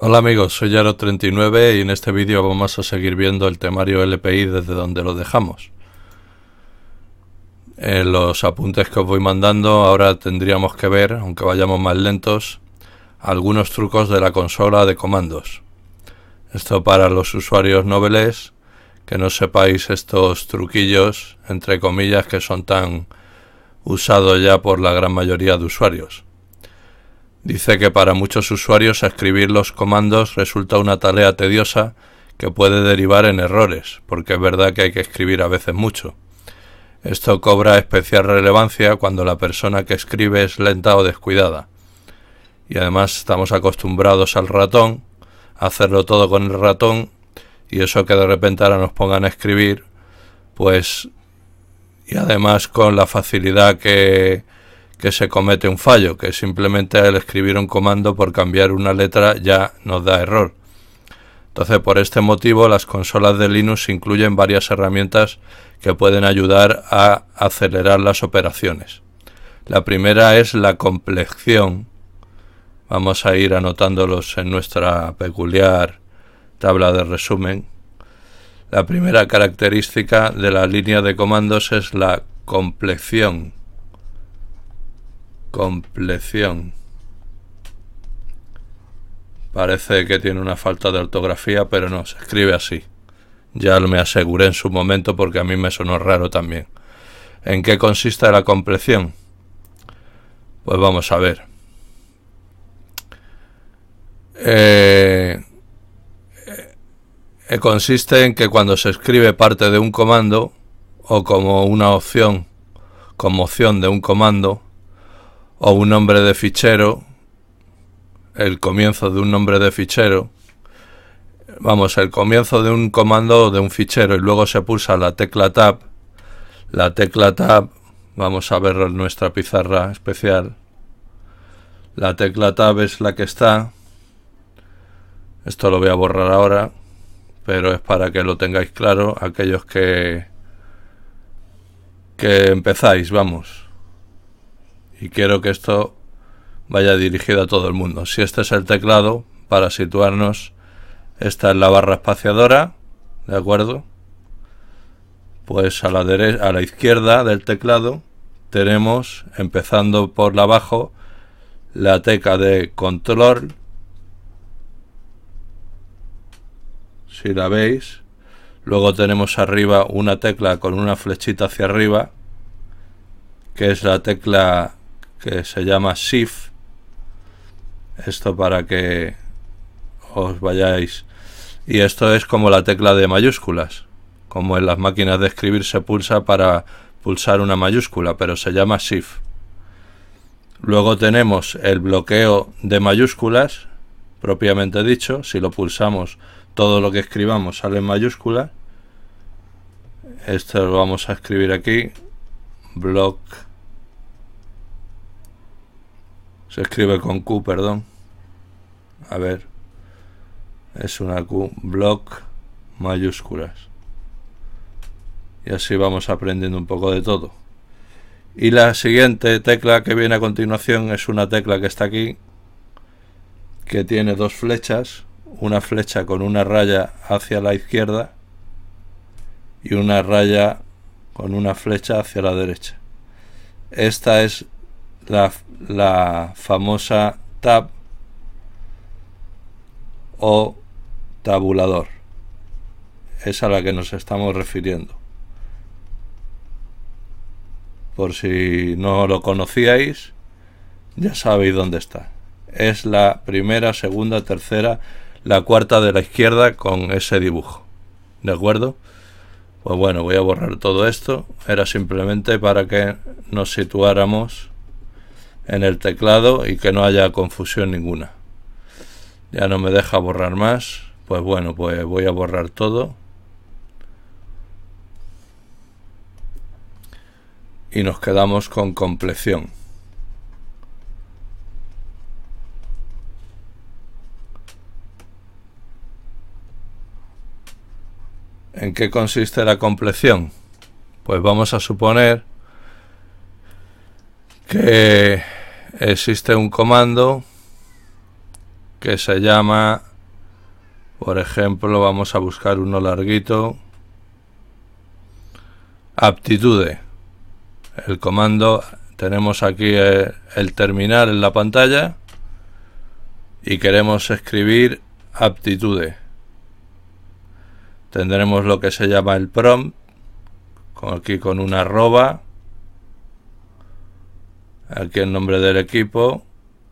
Hola amigos, soy Yaro39 y en este vídeo vamos a seguir viendo el temario LPI desde donde lo dejamos. En eh, los apuntes que os voy mandando ahora tendríamos que ver, aunque vayamos más lentos, algunos trucos de la consola de comandos. Esto para los usuarios noveles, que no sepáis estos truquillos, entre comillas, que son tan usados ya por la gran mayoría de usuarios. Dice que para muchos usuarios escribir los comandos resulta una tarea tediosa que puede derivar en errores, porque es verdad que hay que escribir a veces mucho. Esto cobra especial relevancia cuando la persona que escribe es lenta o descuidada. Y además estamos acostumbrados al ratón, a hacerlo todo con el ratón, y eso que de repente ahora nos pongan a escribir, pues... Y además con la facilidad que que se comete un fallo, que simplemente al escribir un comando por cambiar una letra ya nos da error. Entonces, por este motivo, las consolas de Linux incluyen varias herramientas que pueden ayudar a acelerar las operaciones. La primera es la complexión. Vamos a ir anotándolos en nuestra peculiar tabla de resumen. La primera característica de la línea de comandos es la complexión Compleción. Parece que tiene una falta de ortografía, pero no, se escribe así. Ya lo me aseguré en su momento porque a mí me sonó raro también. ¿En qué consiste la compleción? Pues vamos a ver. Eh, eh, consiste en que cuando se escribe parte de un comando o como una opción, como opción de un comando, o un nombre de fichero, el comienzo de un nombre de fichero, vamos, el comienzo de un comando de un fichero y luego se pulsa la tecla tab, la tecla tab, vamos a ver nuestra pizarra especial, la tecla tab es la que está, esto lo voy a borrar ahora, pero es para que lo tengáis claro aquellos que que empezáis, vamos y quiero que esto vaya dirigido a todo el mundo. Si este es el teclado, para situarnos, esta es la barra espaciadora, ¿de acuerdo? Pues a la, a la izquierda del teclado tenemos, empezando por la abajo, la tecla de control. Si la veis. Luego tenemos arriba una tecla con una flechita hacia arriba, que es la tecla que se llama shift Esto para que os vayáis. Y esto es como la tecla de mayúsculas. Como en las máquinas de escribir se pulsa para pulsar una mayúscula, pero se llama shift Luego tenemos el bloqueo de mayúsculas, propiamente dicho. Si lo pulsamos, todo lo que escribamos sale en mayúscula. Esto lo vamos a escribir aquí. Block se escribe con Q, perdón. A ver. Es una Q. Block mayúsculas. Y así vamos aprendiendo un poco de todo. Y la siguiente tecla que viene a continuación es una tecla que está aquí, que tiene dos flechas, una flecha con una raya hacia la izquierda y una raya con una flecha hacia la derecha. Esta es la, famosa tab o tabulador. Es a la que nos estamos refiriendo. Por si no lo conocíais, ya sabéis dónde está. Es la primera, segunda, tercera, la cuarta de la izquierda con ese dibujo. ¿De acuerdo? Pues bueno, voy a borrar todo esto. Era simplemente para que nos situáramos en el teclado y que no haya confusión ninguna. Ya no me deja borrar más. Pues bueno, pues voy a borrar todo. Y nos quedamos con compleción. ¿En qué consiste la compleción? Pues vamos a suponer que existe un comando que se llama, por ejemplo, vamos a buscar uno larguito, aptitude. El comando, tenemos aquí eh, el, terminal en la pantalla y queremos escribir aptitude. Tendremos lo que se llama el prompt, aquí con una arroba aquí el nombre del equipo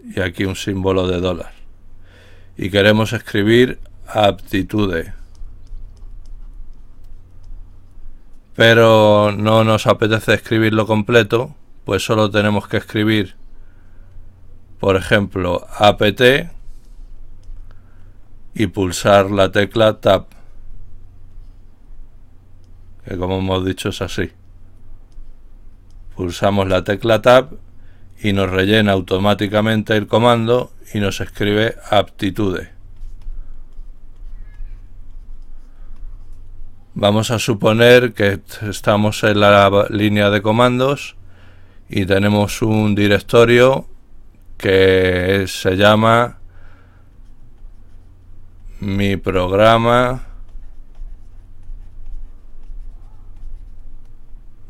y aquí un símbolo de dólar. Y queremos escribir aptitude. Pero no nos apetece escribirlo completo, pues solo tenemos que escribir, por ejemplo, apt y pulsar la tecla tab. Que como hemos dicho es así. Pulsamos la tecla tab y nos rellena automáticamente el comando y nos escribe aptitudes. Vamos a suponer que estamos en la línea de comandos y tenemos un directorio que se llama mi programa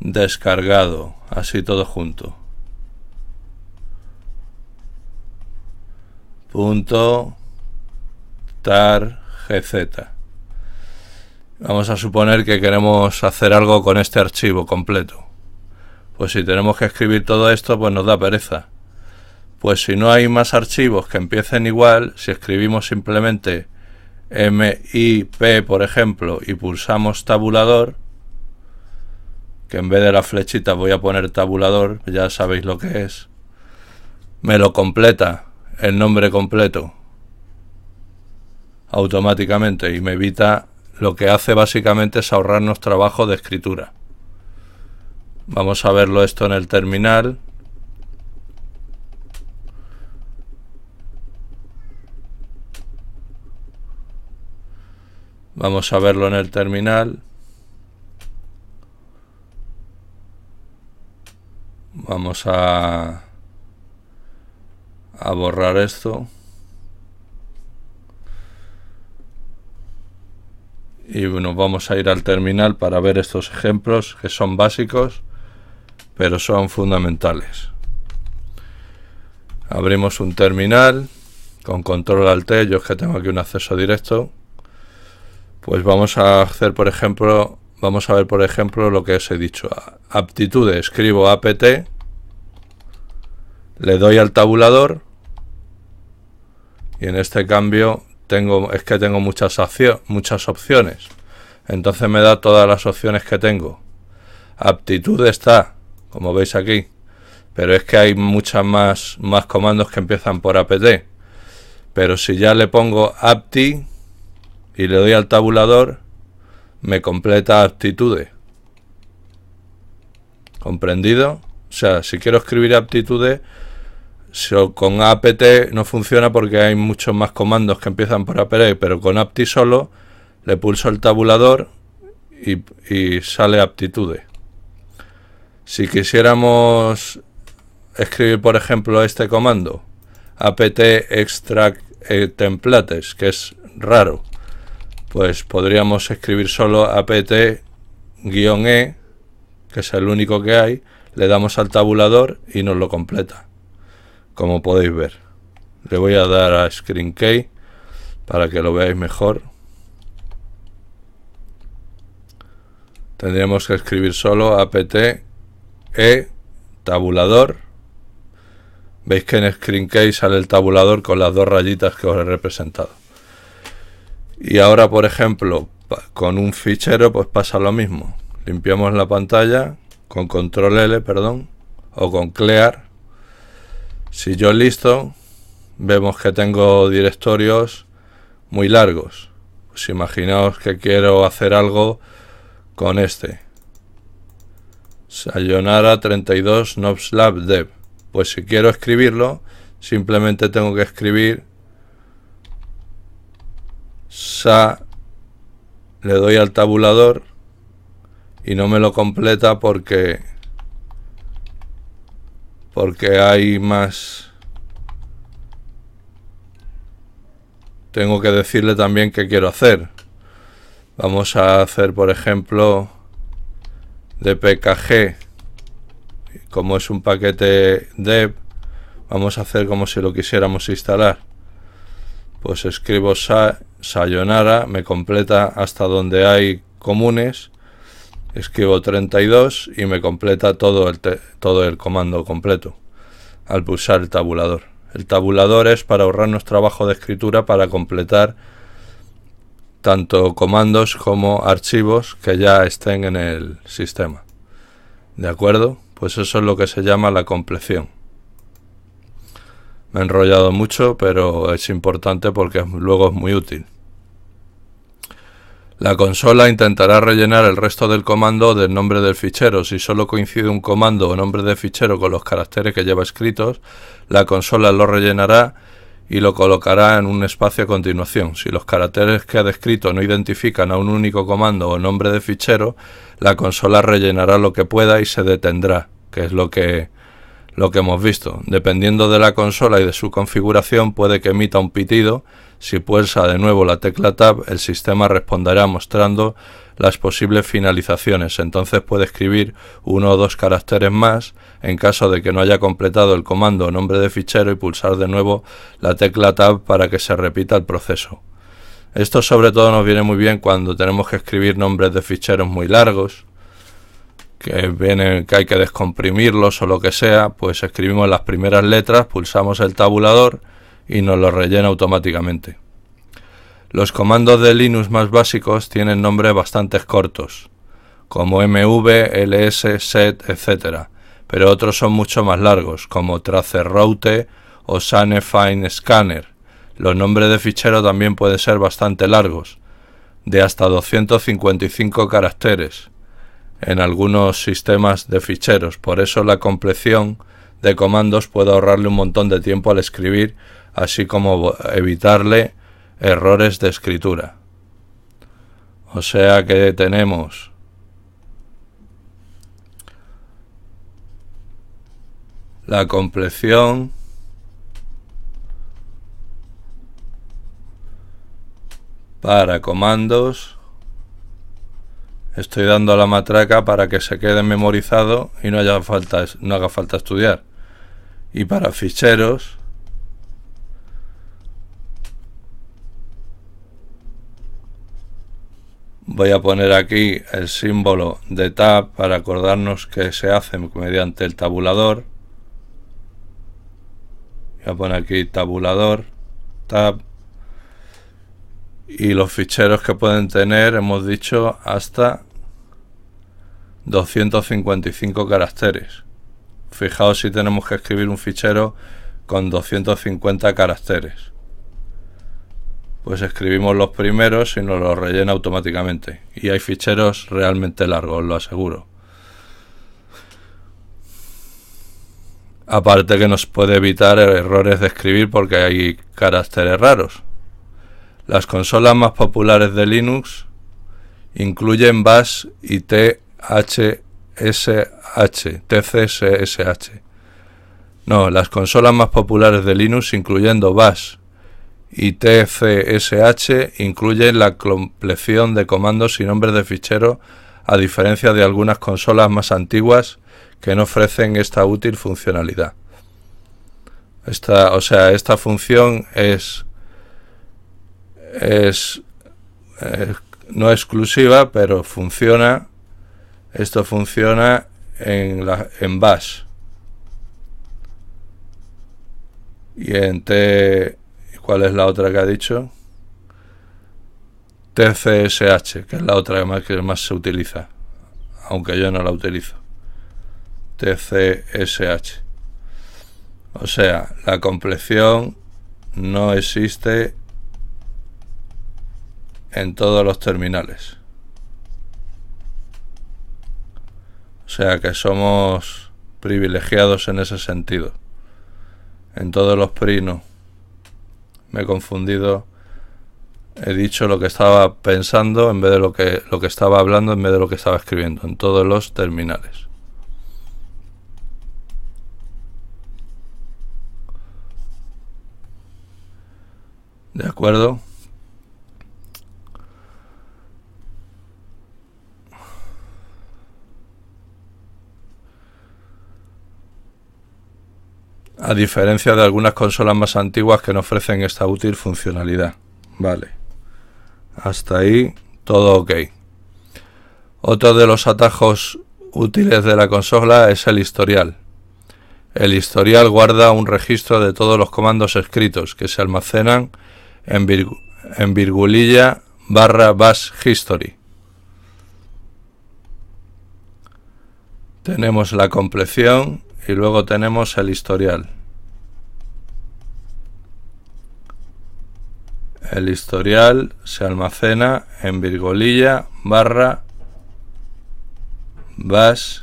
descargado, así todo junto. punto GZ. Vamos a suponer que queremos hacer algo con este archivo completo. Pues si tenemos que escribir todo esto, pues nos da pereza. Pues si no hay más archivos que empiecen igual, si escribimos simplemente MIP, por ejemplo, y pulsamos tabulador, que en vez de la flechita voy a poner tabulador, ya sabéis lo que es, me lo completa el nombre completo automáticamente y me evita lo que hace básicamente es ahorrarnos trabajo de escritura. Vamos a verlo esto en el terminal. Vamos a verlo en el terminal. Vamos a a borrar esto y nos vamos a ir al terminal para ver estos ejemplos que son básicos pero son fundamentales abrimos un terminal con control alt yo es que tengo aquí un acceso directo pues vamos a hacer por ejemplo vamos a ver por ejemplo lo que os he dicho aptitudes escribo apt le doy al tabulador y en este cambio tengo, es que tengo muchas, muchas opciones. Entonces me da todas las opciones que tengo. ...aptitude está, como veis aquí, pero es que hay muchas más, más comandos que empiezan por apt. Pero si ya le pongo apti y le doy al tabulador, me completa aptitude... ¿Comprendido? O sea, si quiero escribir aptitudes, con apt no funciona porque hay muchos más comandos que empiezan por apt, pero con apti solo le pulso el tabulador y, sale aptitude. Si quisiéramos escribir, por ejemplo, este comando, apt extract eh, templates, que es raro, pues podríamos escribir solo apt-e, que es el único que hay, le damos al tabulador y nos lo completa como podéis ver. Le voy a dar a Screen Key para que lo veáis mejor. Tendríamos que escribir solo apt e tabulador. Veis que en Screen Key sale el tabulador con las dos rayitas que os he representado. Y ahora, por ejemplo, con un fichero pues pasa lo mismo. Limpiamos la pantalla con control L, perdón, o con clear si yo listo, vemos que tengo directorios muy largos. Pues imaginaos que quiero hacer algo con este. Sayonara 32 Nobslab Dev. Pues si quiero escribirlo, simplemente tengo que escribir sa le doy al tabulador y no me lo completa porque porque hay más... Tengo que decirle también qué quiero hacer. Vamos a hacer, por ejemplo, de PKG. Como es un paquete dev, vamos a hacer como si lo quisiéramos instalar. Pues escribo Sayonara, me completa hasta donde hay comunes escribo 32 y me completa todo el, todo el comando completo al pulsar el tabulador. El tabulador es para ahorrarnos trabajo de escritura para completar tanto comandos como archivos que ya estén en el sistema. ¿De acuerdo? Pues eso es lo que se llama la compleción. Me he enrollado mucho, pero es importante porque luego es muy útil. La consola intentará rellenar el resto del comando del nombre del fichero. Si solo coincide un comando o nombre de fichero con los caracteres que lleva escritos, la consola lo rellenará y lo colocará en un espacio a continuación. Si los caracteres que ha descrito no identifican a un único comando o nombre de fichero, la consola rellenará lo que pueda y se detendrá, que es lo que lo que hemos visto. Dependiendo de la consola y de su configuración puede que emita un pitido si pulsa de nuevo la tecla Tab, el sistema responderá mostrando las posibles finalizaciones. Entonces puede escribir uno o dos caracteres más en caso de que no haya completado el comando nombre de fichero y pulsar de nuevo la tecla Tab para que se repita el proceso. Esto sobre todo nos viene muy bien cuando tenemos que escribir nombres de ficheros muy largos, que, vienen, que hay que descomprimirlos o lo que sea, pues escribimos las primeras letras, pulsamos el tabulador, y nos lo rellena automáticamente. Los comandos de Linux más básicos tienen nombres bastante cortos, como mv, ls, set, etc., pero otros son mucho más largos, como traceroute o sane scanner. Los nombres de fichero también pueden ser bastante largos, de hasta 255 caracteres en algunos sistemas de ficheros, por eso la compresión de comandos puede ahorrarle un montón de tiempo al escribir así como evitarle errores de escritura. O sea que tenemos la compleción para comandos. Estoy dando la matraca para que se quede memorizado y no, haya no haga falta estudiar. Y para ficheros, Voy a poner aquí el símbolo de tab para acordarnos que se hace mediante el tabulador. Voy a poner aquí tabulador, tab. Y los ficheros que pueden tener, hemos dicho, hasta 255 caracteres. Fijaos si tenemos que escribir un fichero con 250 caracteres pues escribimos los primeros y nos los rellena automáticamente. Y hay ficheros realmente largos, lo aseguro. Aparte que nos puede evitar errores de escribir porque hay caracteres raros. Las consolas más populares de Linux incluyen Bash y THSH, TCSSH. No, las consolas más populares de Linux incluyendo Bash y tcsh incluye la compleción de comandos y nombres de ficheros, a diferencia de algunas consolas más antiguas que no ofrecen esta útil funcionalidad. Esta, o sea, esta función es, es, eh, no exclusiva, pero funciona. Esto funciona en, la, en Bash y en T ¿Cuál es la otra que ha dicho? TCSH, que es la otra que más, que más se utiliza, aunque yo no la utilizo. TCSH. O sea, la complexión no existe en todos los terminales. O sea que somos privilegiados en ese sentido. En todos los primos me he confundido. He dicho lo que estaba pensando en vez de lo que, lo que estaba hablando, en vez de lo que estaba escribiendo, en todos los terminales. ¿De acuerdo? a diferencia de algunas consolas más antiguas que no ofrecen esta útil funcionalidad. Vale. Hasta ahí, todo ok. Otro de los atajos útiles de la consola es el historial. El historial guarda un registro de todos los comandos escritos que se almacenan en, en virgulilla barra bash history. Tenemos la compleción y luego tenemos el historial. El historial se almacena en virgolilla barra bash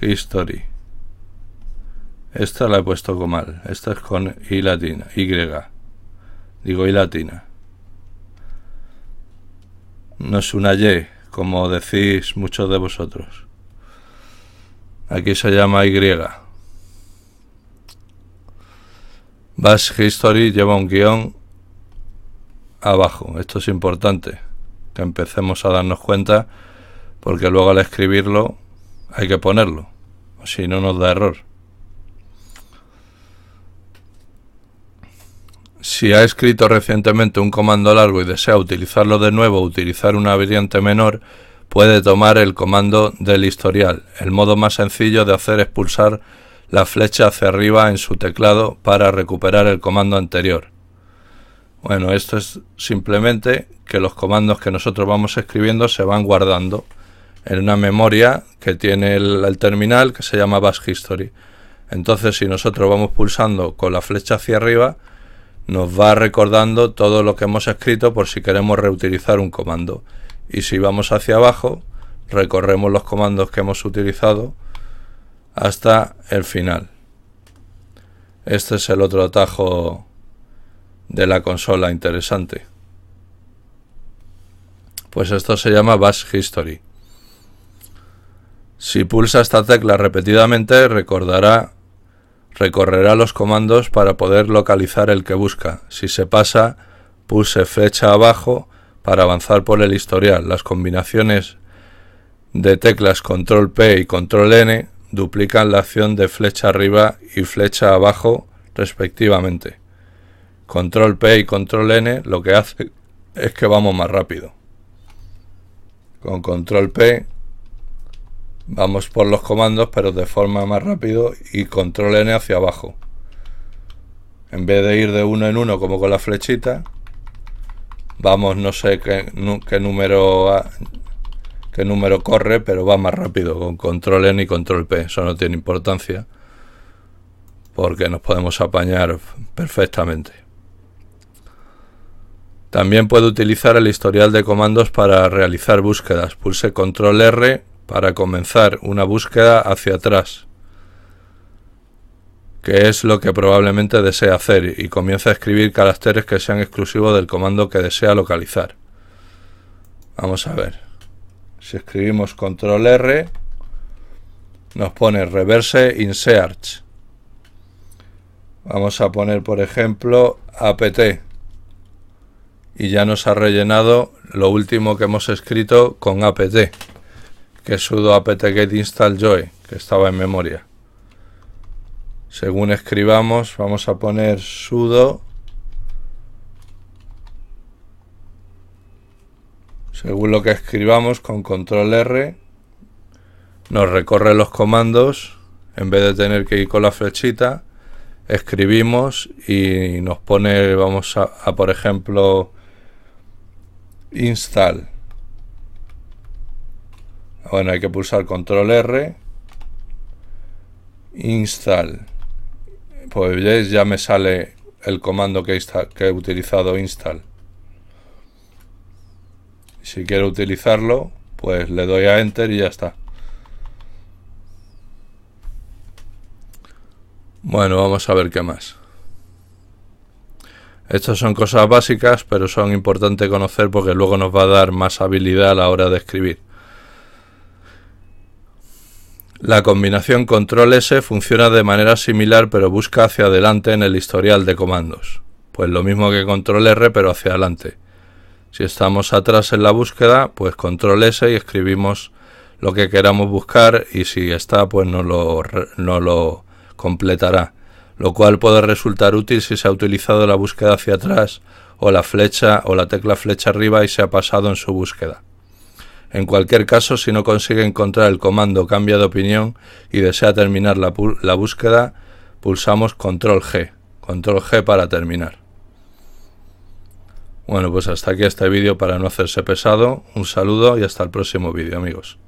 history. Esta la he puesto como mal. Esta es con y latina, y. Digo Y latina. No es una y, como decís muchos de vosotros. Aquí se llama y. bash History lleva un guión abajo. Esto es importante, que empecemos a darnos cuenta, porque luego al escribirlo hay que ponerlo, si no nos da error. Si ha escrito recientemente un comando largo y desea utilizarlo de nuevo, utilizar una variante menor, puede tomar el comando del historial, el modo más sencillo de hacer expulsar la flecha hacia arriba en su teclado para recuperar el comando anterior. Bueno, esto es simplemente que los comandos que nosotros vamos escribiendo se van guardando en una memoria que tiene el, terminal que se llama Bash History. Entonces, si nosotros vamos pulsando con la flecha hacia arriba, nos va recordando todo lo que hemos escrito por si queremos reutilizar un comando. Y si vamos hacia abajo, recorremos los comandos que hemos utilizado hasta el final. Este es el otro atajo de la consola interesante. Pues esto se llama Bash History. Si pulsa esta tecla repetidamente, recordará, recorrerá los comandos para poder localizar el que busca. Si se pasa, pulse flecha abajo para avanzar por el historial. Las combinaciones de teclas control P y control N duplican la acción de flecha arriba y flecha abajo respectivamente. Control P y Control N lo que hace es que vamos más rápido. Con Control P vamos por los comandos pero de forma más rápido y Control N hacia abajo. En vez de ir de uno en uno como con la flechita, vamos no sé qué, qué número número corre, pero va más rápido con control N y control P. Eso no tiene importancia porque nos podemos apañar perfectamente. También puede utilizar el historial de comandos para realizar búsquedas. Pulse control R para comenzar una búsqueda hacia atrás, que es lo que probablemente desea hacer, y comienza a escribir caracteres que sean exclusivos del comando que desea localizar. Vamos a ver. Si escribimos control R, nos pone reverse insearch. Vamos a poner, por ejemplo, apt. Y ya nos ha rellenado lo último que hemos escrito con apt, que es sudo apt get install joy, que estaba en memoria. Según escribamos, vamos a poner sudo Según lo que escribamos con control R, nos recorre los comandos, en vez de tener que ir con la flechita, escribimos y nos pone, vamos a, por ejemplo, install. Bueno, hay que pulsar control R, install. Pues ya me sale el comando que, que he utilizado install. Si quiero utilizarlo, pues le doy a Enter y ya está. Bueno, vamos a ver qué más. Estas son cosas básicas, pero son importantes conocer porque luego nos va a dar más habilidad a la hora de escribir. La combinación control S funciona de manera similar, pero busca hacia adelante en el historial de comandos. Pues lo mismo que control R, pero hacia adelante. Si estamos atrás en la búsqueda, pues control S y escribimos lo que queramos buscar y si está, pues no lo, lo completará, lo cual puede resultar útil si se ha utilizado la búsqueda hacia atrás o la flecha o la tecla flecha arriba y se ha pasado en su búsqueda. En cualquier caso, si no consigue encontrar el comando cambia de opinión y desea terminar la, la búsqueda, pulsamos control G, control G para terminar. Bueno, pues hasta aquí este vídeo para no hacerse pesado. Un saludo y hasta el próximo vídeo, amigos.